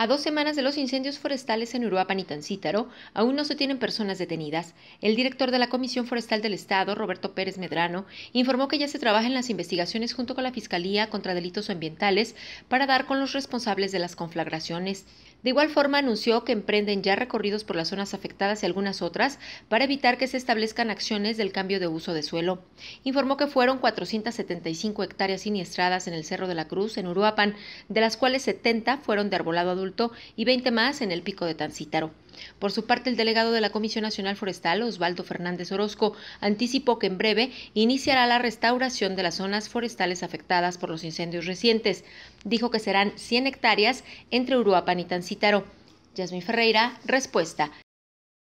A dos semanas de los incendios forestales en Uruapan y Tancítaro, aún no se tienen personas detenidas. El director de la Comisión Forestal del Estado, Roberto Pérez Medrano, informó que ya se trabaja en las investigaciones junto con la Fiscalía contra delitos ambientales para dar con los responsables de las conflagraciones. De igual forma, anunció que emprenden ya recorridos por las zonas afectadas y algunas otras para evitar que se establezcan acciones del cambio de uso de suelo. Informó que fueron 475 hectáreas siniestradas en el Cerro de la Cruz, en Uruapan, de las cuales 70 fueron de arbolado y 20 más en el pico de Tancítaro. Por su parte, el delegado de la Comisión Nacional Forestal, Osvaldo Fernández Orozco, anticipó que en breve iniciará la restauración de las zonas forestales afectadas por los incendios recientes. Dijo que serán 100 hectáreas entre Uruapan y Tancítaro. Yasmin Ferreira, respuesta.